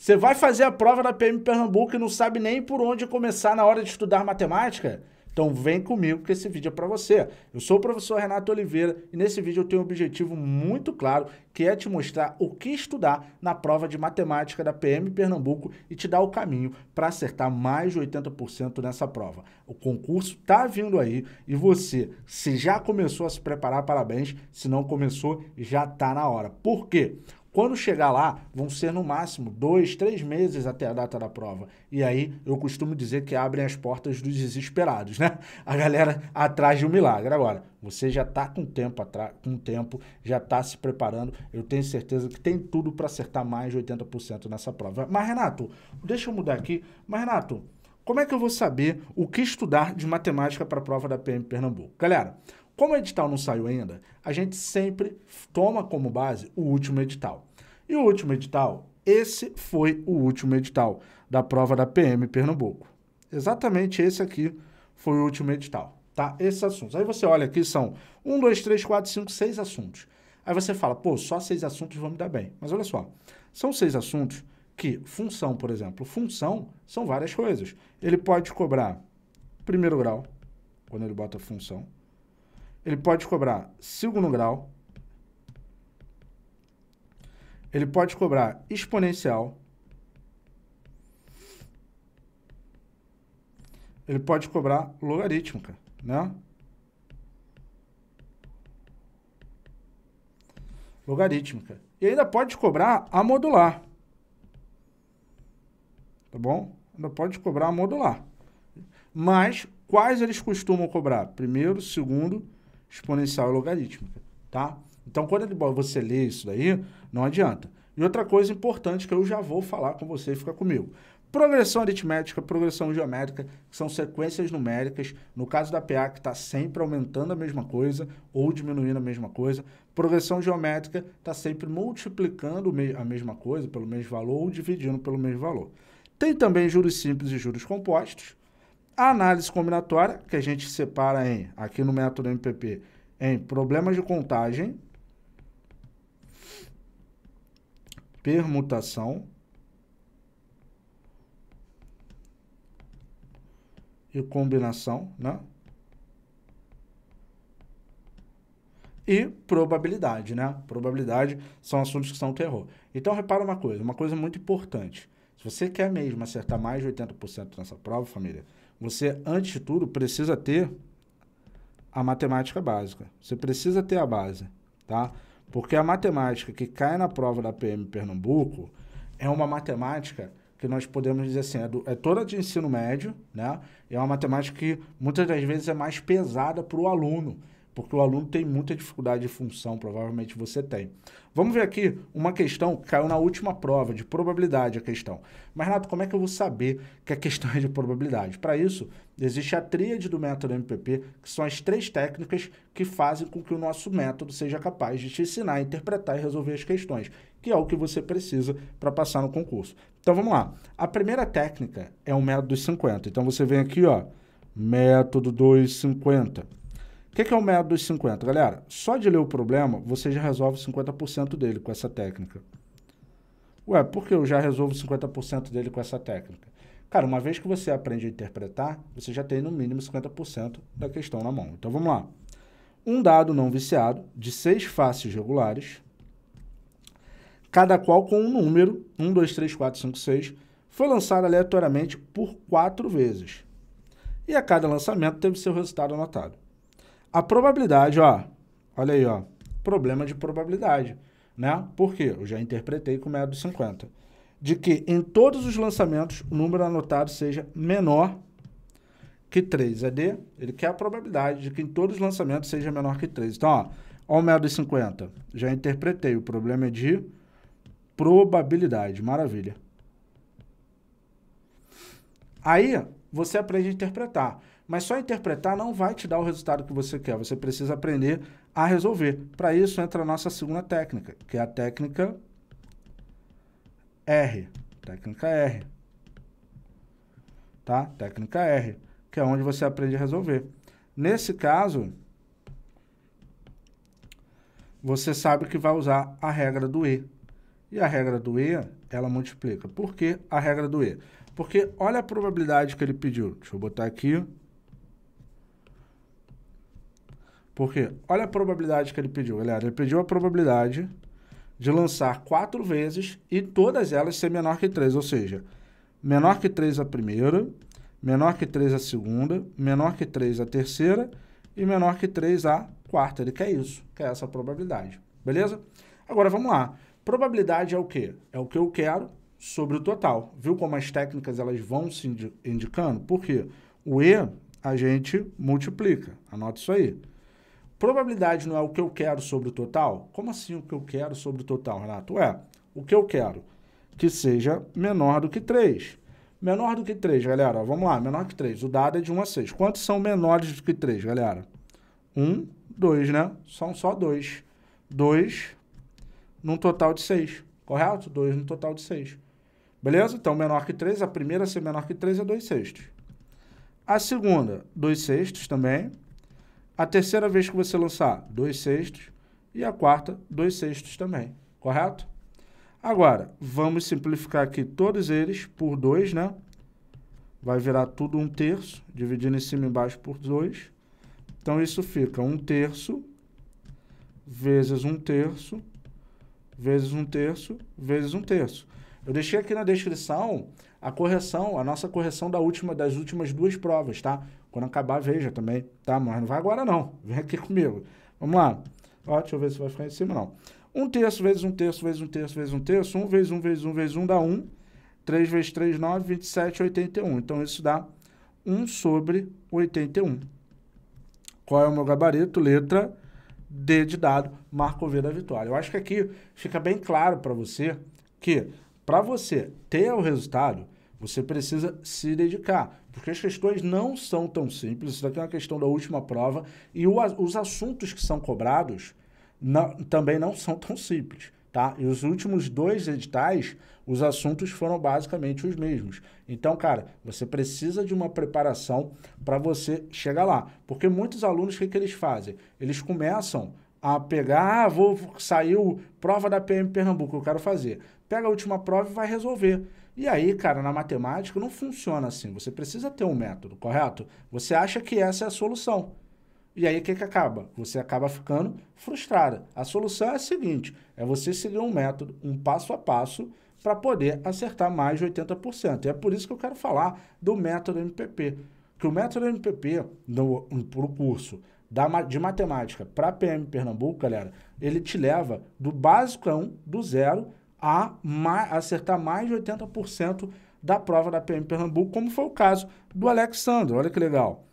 Você vai fazer a prova da PM Pernambuco e não sabe nem por onde começar na hora de estudar matemática? Então vem comigo que esse vídeo é para você. Eu sou o professor Renato Oliveira e nesse vídeo eu tenho um objetivo muito claro, que é te mostrar o que estudar na prova de matemática da PM Pernambuco e te dar o caminho para acertar mais de 80% nessa prova. O concurso tá vindo aí e você, se já começou a se preparar, parabéns. Se não começou, já tá na hora. Por quê? Quando chegar lá, vão ser no máximo dois, três meses até a data da prova. E aí eu costumo dizer que abrem as portas dos desesperados, né? A galera atrás de um milagre. Agora, você já está com tempo, com tempo, já está se preparando. Eu tenho certeza que tem tudo para acertar mais de 80% nessa prova. Mas, Renato, deixa eu mudar aqui. Mas, Renato, como é que eu vou saber o que estudar de matemática para a prova da PM Pernambuco? Galera. Como o edital não saiu ainda, a gente sempre toma como base o último edital. E o último edital, esse foi o último edital da prova da PM Pernambuco. Exatamente esse aqui foi o último edital, tá? Esses assuntos. Aí você olha aqui, são um, dois, três, quatro, cinco, seis assuntos. Aí você fala, pô, só seis assuntos vão me dar bem. Mas olha só, são seis assuntos que função, por exemplo, função são várias coisas. Ele pode cobrar primeiro grau, quando ele bota função, ele pode cobrar segundo grau, ele pode cobrar exponencial, ele pode cobrar logarítmica, né? Logarítmica. E ainda pode cobrar a modular. Tá bom? Ainda pode cobrar a modular. Mas quais eles costumam cobrar? Primeiro, segundo exponencial e logarítmica, tá? Então, quando você lê isso daí, não adianta. E outra coisa importante que eu já vou falar com você, fica comigo. Progressão aritmética, progressão geométrica, que são sequências numéricas. No caso da PA, que está sempre aumentando a mesma coisa ou diminuindo a mesma coisa. Progressão geométrica está sempre multiplicando a mesma coisa pelo mesmo valor ou dividindo pelo mesmo valor. Tem também juros simples e juros compostos, a análise combinatória, que a gente separa em, aqui no método MPP, em problemas de contagem, permutação e combinação, né? E probabilidade, né? Probabilidade são assuntos que são terror. Então, repara uma coisa, uma coisa muito importante. Se você quer mesmo acertar mais de 80% nessa prova, família, você, antes de tudo, precisa ter a matemática básica. Você precisa ter a base, tá? Porque a matemática que cai na prova da PM Pernambuco é uma matemática que nós podemos dizer assim, é, do, é toda de ensino médio, né? E é uma matemática que muitas das vezes é mais pesada para o aluno porque o aluno tem muita dificuldade de função, provavelmente você tem. Vamos ver aqui uma questão que caiu na última prova, de probabilidade a questão. Mas, Renato, como é que eu vou saber que a questão é de probabilidade? Para isso, existe a tríade do método MPP, que são as três técnicas que fazem com que o nosso método seja capaz de te ensinar, interpretar e resolver as questões, que é o que você precisa para passar no concurso. Então, vamos lá. A primeira técnica é o método dos 50. Então, você vem aqui, ó, método dos 50. O que, que é o método dos 50? Galera, só de ler o problema, você já resolve 50% dele com essa técnica. Ué, por que eu já resolvo 50% dele com essa técnica? Cara, uma vez que você aprende a interpretar, você já tem no mínimo 50% da questão na mão. Então vamos lá. Um dado não viciado de seis faces regulares, cada qual com um número, 1, 2, 3, 4, 5, 6, foi lançado aleatoriamente por quatro vezes. E a cada lançamento teve seu resultado anotado. A probabilidade, ó, olha aí, ó, problema de probabilidade, né? Por quê? Eu já interpretei com método 50. De que em todos os lançamentos o número anotado seja menor que 3. É D, ele quer a probabilidade de que em todos os lançamentos seja menor que 3. Então, ó, ó o método 50. Já interpretei, o problema é de probabilidade. Maravilha. Aí, você aprende a interpretar. Mas só interpretar não vai te dar o resultado que você quer. Você precisa aprender a resolver. Para isso entra a nossa segunda técnica, que é a técnica R. Técnica R. Tá? Técnica R, que é onde você aprende a resolver. Nesse caso, você sabe que vai usar a regra do E. E a regra do E, ela multiplica. Por que a regra do E? Porque olha a probabilidade que ele pediu. Deixa eu botar aqui. Porque olha a probabilidade que ele pediu, galera. Ele pediu a probabilidade de lançar quatro vezes e todas elas ser menor que 3, ou seja, menor que 3 a primeira, menor que 3 a segunda, menor que 3 a terceira e menor que 3 a quarta. Ele quer isso, quer essa probabilidade. Beleza? Agora vamos lá. Probabilidade é o quê? É o que eu quero sobre o total. Viu como as técnicas elas vão se indicando? Por quê? O E a gente multiplica. Anota isso aí. Probabilidade não é o que eu quero sobre o total? Como assim o que eu quero sobre o total, Renato? É, o que eu quero que seja menor do que 3. Menor do que 3, galera, vamos lá, menor que 3. O dado é de 1 a 6. Quantos são menores do que 3, galera? 1, 2, né? São só 2. 2 num total de 6, correto? 2 num total de 6. Beleza? Então, menor que 3, a primeira a ser menor que 3 é 2 sextos. A segunda, 2 sextos também. A terceira vez que você lançar, dois sextos. E a quarta, dois sextos também. Correto? Agora, vamos simplificar aqui todos eles por 2, né? Vai virar tudo um terço, dividindo em cima e embaixo por 2. Então, isso fica um terço vezes um terço vezes um terço vezes um terço. Eu deixei aqui na descrição a correção, a nossa correção da última, das últimas duas provas, tá? Quando acabar, veja também, tá? Mas não vai agora, não. Vem aqui comigo. Vamos lá. Ó, deixa eu ver se vai ficar em cima, não. Um terço vezes um terço vezes um terço vezes um terço. Um vezes um vezes um vezes um dá um. Três vezes três nove vinte e sete oitenta e um. Então, isso dá um sobre oitenta e um. Qual é o meu gabarito? Letra D de dado, marco V da vitória. Eu acho que aqui fica bem claro para você que para você ter o resultado, você precisa se dedicar, porque as questões não são tão simples. Isso daqui é uma questão da última prova. E o, os assuntos que são cobrados não, também não são tão simples. Tá? E os últimos dois editais, os assuntos foram basicamente os mesmos. Então, cara, você precisa de uma preparação para você chegar lá. Porque muitos alunos, o que, que eles fazem? Eles começam a pegar, ah, vou, saiu prova da PM Pernambuco, eu quero fazer. Pega a última prova e vai resolver. E aí, cara, na matemática não funciona assim. Você precisa ter um método, correto? Você acha que essa é a solução. E aí, o que, que acaba? Você acaba ficando frustrada. A solução é a seguinte: é você seguir um método, um passo a passo, para poder acertar mais de 80%. E é por isso que eu quero falar do método MPP. Que o método MPP, no, no, no curso, da, de matemática para PM Pernambuco, galera, ele te leva do um, do zero, a ma acertar mais de 80% da prova da PM Pernambuco, como foi o caso do Alexandre. Olha que legal.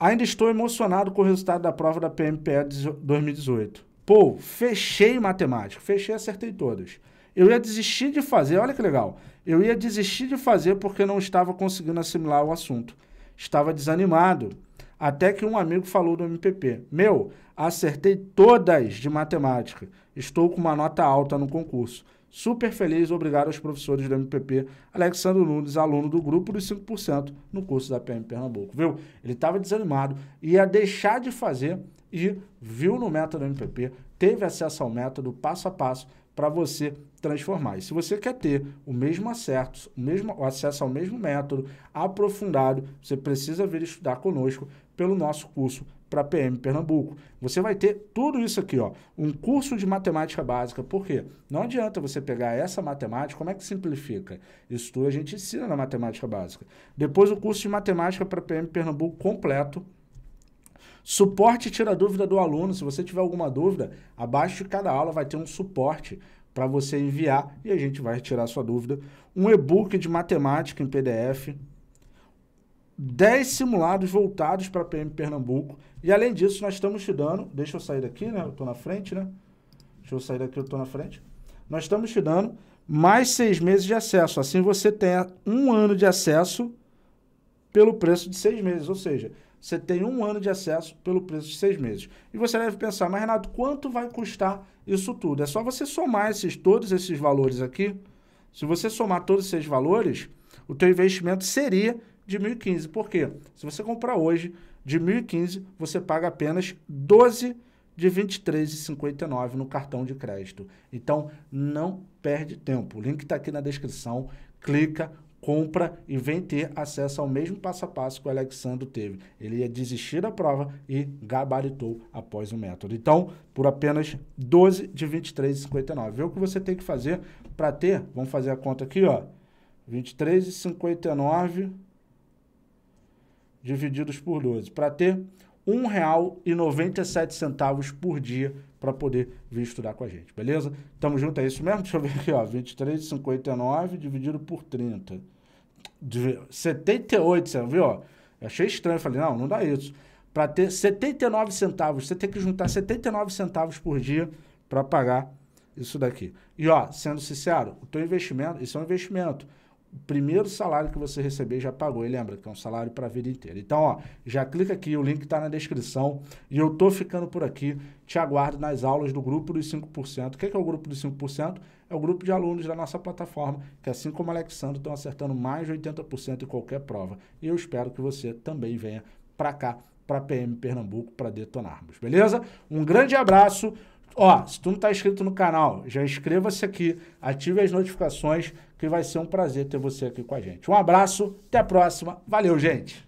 Ainda estou emocionado com o resultado da prova da PMPE 2018. Pô, fechei matemática, fechei, acertei todas. Eu ia desistir de fazer, olha que legal. Eu ia desistir de fazer porque não estava conseguindo assimilar o assunto. Estava desanimado. Até que um amigo falou do MPP: Meu, acertei todas de matemática. Estou com uma nota alta no concurso. Super feliz, obrigado aos professores do MPP, Alexandre Nunes, aluno do grupo dos 5% no curso da PM Pernambuco. Viu? Ele estava desanimado, ia deixar de fazer e viu no método MPP, teve acesso ao método passo a passo para você transformar. E se você quer ter o mesmo acerto, o mesmo o acesso ao mesmo método aprofundado, você precisa vir estudar conosco pelo nosso curso para PM Pernambuco. Você vai ter tudo isso aqui, ó. Um curso de matemática básica. Por quê? Não adianta você pegar essa matemática, como é que simplifica? Isso tudo a gente ensina na matemática básica. Depois o curso de matemática para PM Pernambuco completo. Suporte tira dúvida do aluno. Se você tiver alguma dúvida, abaixo de cada aula vai ter um suporte para você enviar e a gente vai tirar sua dúvida. Um e-book de matemática em PDF 10 simulados voltados para a PM Pernambuco. E além disso, nós estamos te dando. Deixa eu sair daqui, né? Eu estou na frente, né? Deixa eu sair daqui, eu estou na frente. Nós estamos te dando mais seis meses de acesso. Assim você tem um ano de acesso pelo preço de seis meses. Ou seja, você tem um ano de acesso pelo preço de seis meses. E você deve pensar, mas Renato, quanto vai custar isso tudo? É só você somar esses, todos esses valores aqui. Se você somar todos esses valores, o teu investimento seria de 1.015. Por quê? Se você comprar hoje de 1.015, você paga apenas 12 de 23,59 no cartão de crédito. Então, não perde tempo. O link está aqui na descrição. Clica, compra e vem ter acesso ao mesmo passo a passo que o Alexandre teve. Ele ia desistir da prova e gabaritou após o método. Então, por apenas 12 de 23,59. Vê o que você tem que fazer para ter. Vamos fazer a conta aqui, ó. 23,59 divididos por 12, para ter R$ 1,97 por dia para poder vir estudar com a gente, beleza? Tamo junto, é isso mesmo? Deixa eu ver aqui, ó, 23,59 dividido por 30. 78, você viu? Ó, achei estranho, falei, não, não dá isso. Para ter 79 centavos, você tem que juntar 79 centavos por dia para pagar isso daqui. E ó, sendo sincero, o teu investimento, isso é um investimento o primeiro salário que você receber já pagou. E lembra que é um salário para a vida inteira. Então, ó, já clica aqui, o link está na descrição. E eu estou ficando por aqui. Te aguardo nas aulas do Grupo dos 5%. O que é, que é o Grupo dos 5%? É o grupo de alunos da nossa plataforma, que assim como o Alexandre, estão acertando mais de 80% em qualquer prova. E eu espero que você também venha para cá, para PM Pernambuco, para detonarmos. Beleza? Um grande abraço. Ó, se tu não está inscrito no canal, já inscreva-se aqui, ative as notificações que vai ser um prazer ter você aqui com a gente. Um abraço, até a próxima. Valeu, gente!